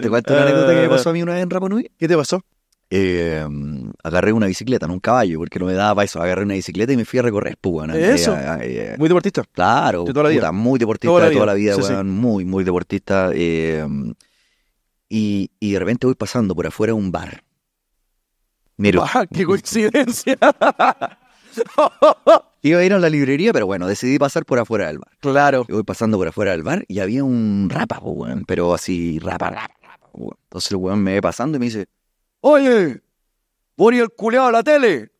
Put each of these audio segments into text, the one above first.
Te, cuento una anécdota que me pasó a mí una vez en Rapanui. ¿Qué te pasó? Eh, agarré una bicicleta, no un caballo, porque no me daba para eso. Agarré una bicicleta y me fui a recorrer, pues, Eso. Eh, eh, muy deportista. Claro. muy deportista toda la vida, toda la vida Muy, muy deportista. Y, de repente voy pasando por afuera un bar. Miro. ¡Ah, ¡Qué coincidencia! Iba a ir a la librería, pero bueno, decidí pasar por afuera del bar. Claro. Y voy pasando por afuera del bar y había un rapa, pues, weón, pero así, rapa, rapa, rapa, pues, Entonces el weón me ve pasando y me dice, oye, voy el culeado a la tele.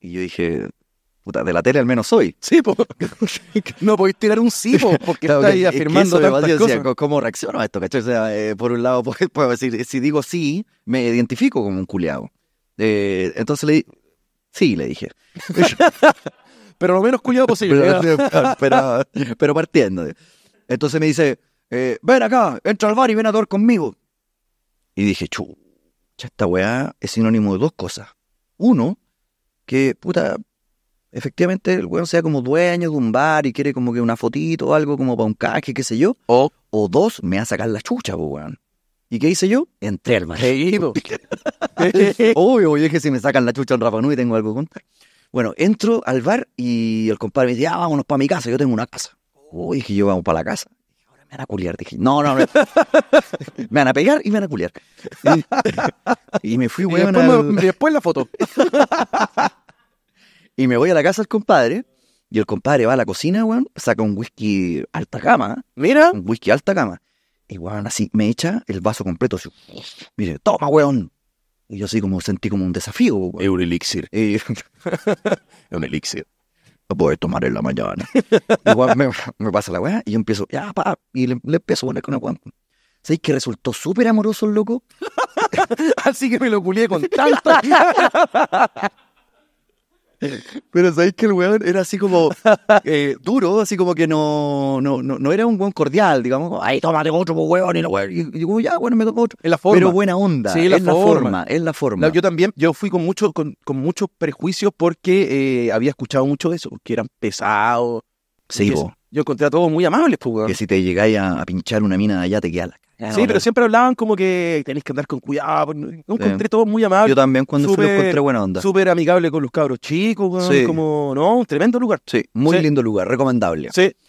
Y yo dije, puta, de la tele al menos soy. Sí, po. no podéis tirar un sí, porque está ahí afirmando tantas cosas. ¿Cómo reacciono a esto, O sea, eh, por un lado puedo decir, si digo sí, me identifico como un culeado. Eh, entonces le Sí, le dije. pero lo menos cuidado posible. pero, partiendo. Entonces me dice, eh, ven acá, entra al bar y ven a dormir conmigo. Y dije, chu, esta weá es sinónimo de dos cosas. Uno, que puta, efectivamente el weón sea como dueño de un bar y quiere como que una fotito o algo como para un caje, qué sé yo. O, o dos, me va a sacar la chucha, weón. ¿Y qué hice yo? Entré al mar. oye, es que si me sacan la chucha en Nui tengo algo que contar. Bueno, entro al bar y el compadre me dice, ah, vámonos para mi casa, yo tengo una casa. Uy, dije yo, vamos para la casa. Y ahora me van a culiar. Dije, no, no, no. me van a pegar y me van a culiar. Y, me fui, weón. al... después, la foto. y me voy a la casa del compadre. Y el compadre va a la cocina, weón, saca un whisky alta cama. Mira. Un whisky alta cama. Igual, así me echa el vaso completo. Mire, toma, weón. Y yo así como sentí como un desafío. Es un elixir. es un elixir. Lo puedo tomar en la mañana. Igual, me, pasa la weá y yo empiezo, ya, pa. Y le, empiezo a poner con una weá. ¿Sabéis que resultó súper amoroso el loco? así que me lo culié con tanto. Pero sabéis que el weón era así como eh, duro, así como que no, no, no, era un buen cordial, digamos, ay, tómate otro, pues weón, y, digo, ya, bueno, me tomo otro. Pero buena onda. es la, forma. Es la forma. yo también, yo fui con, mucho, con, con muchos prejuicios porque eh, había escuchado mucho de eso, que eran pesados. Sí, yo encontré a todos muy amables, pues, Que si te llegáis a, pinchar una mina de allá, te quedas la sí, pero siempre hablaban como que tenéis que andar con cuidado. Pues, no encontré todo muy amable. Yo también cuando fui lo encontré buena onda. Súper amigable con los cabros chicos, como, no, un tremendo lugar. Sí, muy lindo lugar, recomendable. Sí.